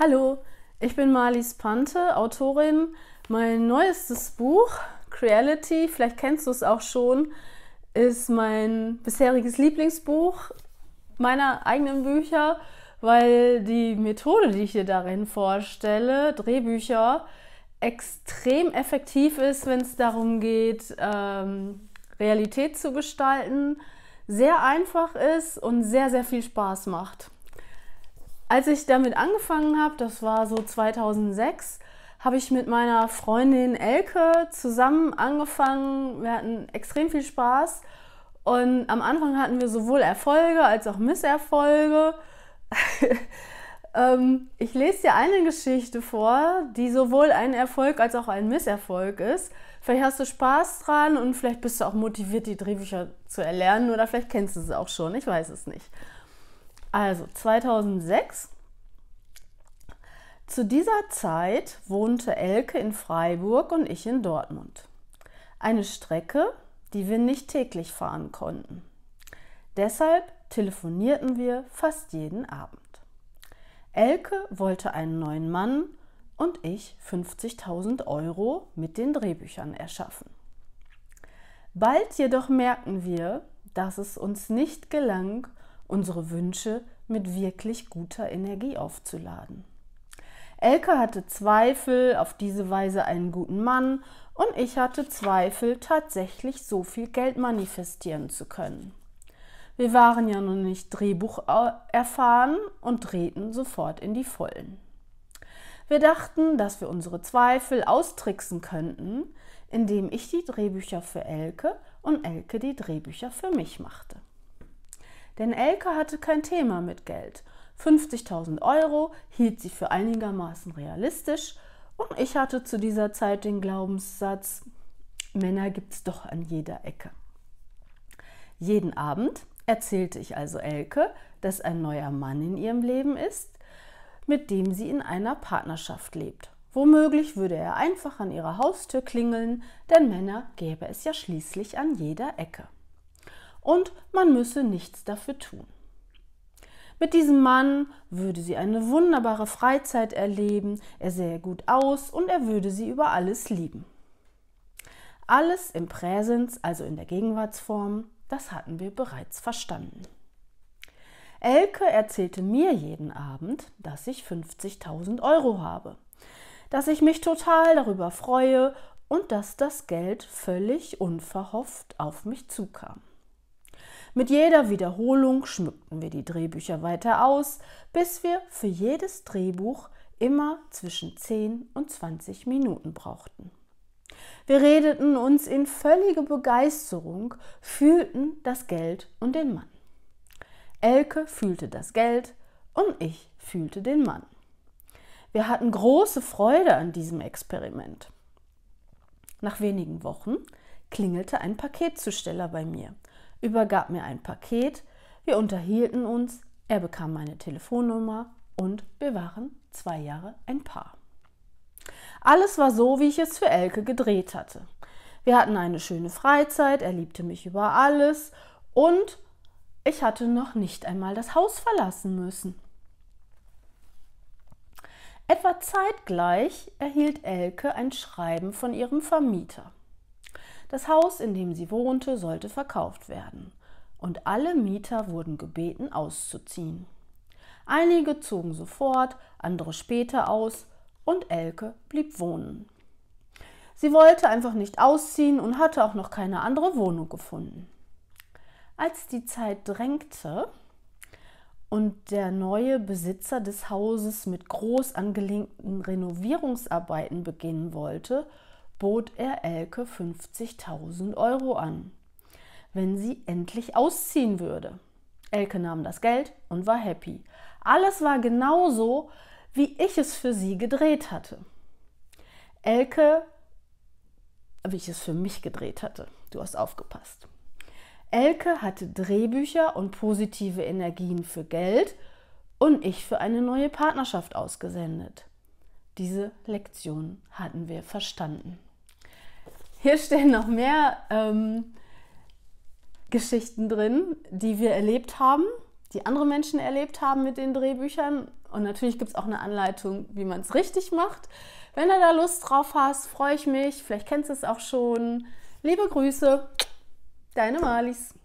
Hallo, ich bin Marlies Pante, Autorin. Mein neuestes Buch, Creality, vielleicht kennst du es auch schon, ist mein bisheriges Lieblingsbuch meiner eigenen Bücher, weil die Methode, die ich dir darin vorstelle, Drehbücher, extrem effektiv ist, wenn es darum geht, ähm, Realität zu gestalten, sehr einfach ist und sehr, sehr viel Spaß macht. Als ich damit angefangen habe, das war so 2006, habe ich mit meiner Freundin Elke zusammen angefangen. Wir hatten extrem viel Spaß und am Anfang hatten wir sowohl Erfolge als auch Misserfolge. ähm, ich lese dir eine Geschichte vor, die sowohl ein Erfolg als auch ein Misserfolg ist. Vielleicht hast du Spaß dran und vielleicht bist du auch motiviert, die Drehbücher zu erlernen oder vielleicht kennst du sie auch schon. Ich weiß es nicht. Also 2006. Zu dieser Zeit wohnte Elke in Freiburg und ich in Dortmund. Eine Strecke, die wir nicht täglich fahren konnten. Deshalb telefonierten wir fast jeden Abend. Elke wollte einen neuen Mann und ich 50.000 Euro mit den Drehbüchern erschaffen. Bald jedoch merkten wir, dass es uns nicht gelang, unsere Wünsche mit wirklich guter Energie aufzuladen. Elke hatte Zweifel, auf diese Weise einen guten Mann, und ich hatte Zweifel, tatsächlich so viel Geld manifestieren zu können. Wir waren ja noch nicht Drehbuch äh, erfahren und drehten sofort in die Vollen. Wir dachten, dass wir unsere Zweifel austricksen könnten, indem ich die Drehbücher für Elke und Elke die Drehbücher für mich machte. Denn Elke hatte kein Thema mit Geld. 50.000 Euro hielt sie für einigermaßen realistisch und ich hatte zu dieser Zeit den Glaubenssatz, Männer gibt's doch an jeder Ecke. Jeden Abend erzählte ich also Elke, dass ein neuer Mann in ihrem Leben ist, mit dem sie in einer Partnerschaft lebt. Womöglich würde er einfach an ihrer Haustür klingeln, denn Männer gäbe es ja schließlich an jeder Ecke und man müsse nichts dafür tun. Mit diesem Mann würde sie eine wunderbare Freizeit erleben, er sähe gut aus und er würde sie über alles lieben. Alles im Präsens, also in der Gegenwartsform, das hatten wir bereits verstanden. Elke erzählte mir jeden Abend, dass ich 50.000 Euro habe, dass ich mich total darüber freue und dass das Geld völlig unverhofft auf mich zukam. Mit jeder Wiederholung schmückten wir die Drehbücher weiter aus, bis wir für jedes Drehbuch immer zwischen 10 und 20 Minuten brauchten. Wir redeten uns in völlige Begeisterung, fühlten das Geld und den Mann. Elke fühlte das Geld und ich fühlte den Mann. Wir hatten große Freude an diesem Experiment. Nach wenigen Wochen klingelte ein Paketzusteller bei mir übergab mir ein Paket, wir unterhielten uns, er bekam meine Telefonnummer und wir waren zwei Jahre ein Paar. Alles war so, wie ich es für Elke gedreht hatte. Wir hatten eine schöne Freizeit, er liebte mich über alles und ich hatte noch nicht einmal das Haus verlassen müssen. Etwa zeitgleich erhielt Elke ein Schreiben von ihrem Vermieter. Das Haus, in dem sie wohnte, sollte verkauft werden, und alle Mieter wurden gebeten, auszuziehen. Einige zogen sofort, andere später aus, und Elke blieb wohnen. Sie wollte einfach nicht ausziehen und hatte auch noch keine andere Wohnung gefunden. Als die Zeit drängte und der neue Besitzer des Hauses mit groß angelegten Renovierungsarbeiten beginnen wollte, bot er Elke 50.000 Euro an, wenn sie endlich ausziehen würde. Elke nahm das Geld und war happy. Alles war genauso, wie ich es für sie gedreht hatte. Elke, wie ich es für mich gedreht hatte. Du hast aufgepasst. Elke hatte Drehbücher und positive Energien für Geld und ich für eine neue Partnerschaft ausgesendet. Diese Lektion hatten wir verstanden. Hier stehen noch mehr ähm, Geschichten drin, die wir erlebt haben, die andere Menschen erlebt haben mit den Drehbüchern. Und natürlich gibt es auch eine Anleitung, wie man es richtig macht. Wenn du da Lust drauf hast, freue ich mich. Vielleicht kennst du es auch schon. Liebe Grüße, deine Malis.